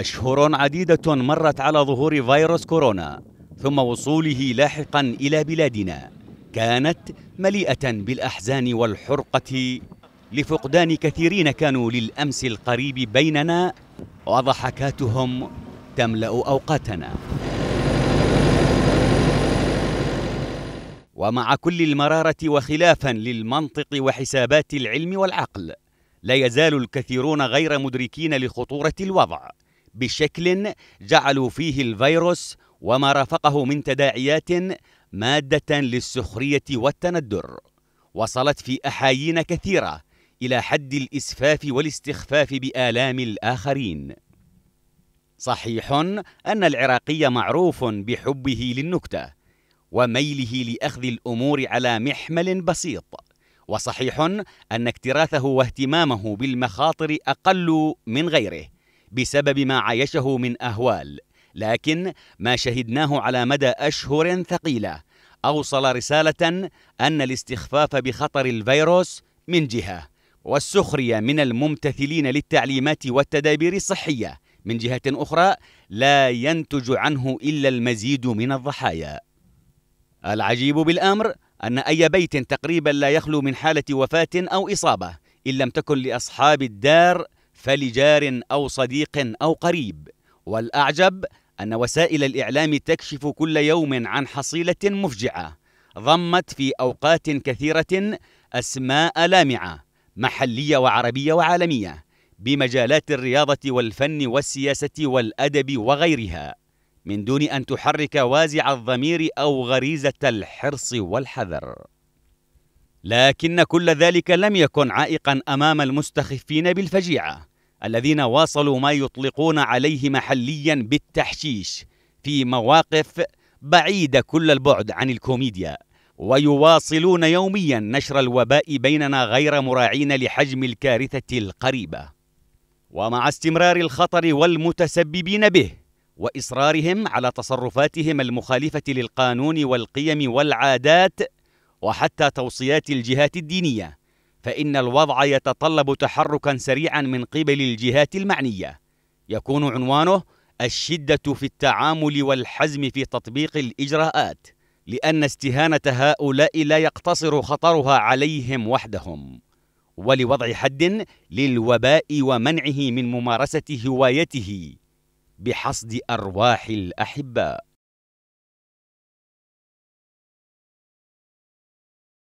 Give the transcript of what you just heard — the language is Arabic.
أشهر عديدة مرت على ظهور فيروس كورونا ثم وصوله لاحقا إلى بلادنا كانت مليئة بالأحزان والحرقة لفقدان كثيرين كانوا للأمس القريب بيننا وضحكاتهم تملأ أوقاتنا ومع كل المرارة وخلافا للمنطق وحسابات العلم والعقل لا يزال الكثيرون غير مدركين لخطورة الوضع بشكل جعلوا فيه الفيروس وما رافقه من تداعيات مادة للسخرية والتندر وصلت في أحايين كثيرة إلى حد الإسفاف والاستخفاف بآلام الآخرين صحيح أن العراقي معروف بحبه للنكتة وميله لأخذ الأمور على محمل بسيط وصحيح أن اكتراثه واهتمامه بالمخاطر أقل من غيره بسبب ما عايشه من اهوال لكن ما شهدناه على مدى اشهر ثقيله اوصل رساله ان الاستخفاف بخطر الفيروس من جهه والسخريه من الممتثلين للتعليمات والتدابير الصحيه من جهه اخرى لا ينتج عنه الا المزيد من الضحايا العجيب بالامر ان اي بيت تقريبا لا يخلو من حاله وفاه او اصابه ان لم تكن لاصحاب الدار فلجار أو صديق أو قريب والأعجب أن وسائل الإعلام تكشف كل يوم عن حصيلة مفجعة ضمت في أوقات كثيرة أسماء لامعة محلية وعربية وعالمية بمجالات الرياضة والفن والسياسة والأدب وغيرها من دون أن تحرك وازع الضمير أو غريزة الحرص والحذر لكن كل ذلك لم يكن عائقا أمام المستخفين بالفجيعة الذين واصلوا ما يطلقون عليه محليا بالتحشيش في مواقف بعيدة كل البعد عن الكوميديا ويواصلون يوميا نشر الوباء بيننا غير مراعين لحجم الكارثة القريبة ومع استمرار الخطر والمتسببين به وإصرارهم على تصرفاتهم المخالفة للقانون والقيم والعادات وحتى توصيات الجهات الدينيه فإن الوضع يتطلب تحركا سريعا من قبل الجهات المعنية يكون عنوانه الشدة في التعامل والحزم في تطبيق الإجراءات لأن استهانة هؤلاء لا يقتصر خطرها عليهم وحدهم ولوضع حد للوباء ومنعه من ممارسة هوايته بحصد أرواح الأحباء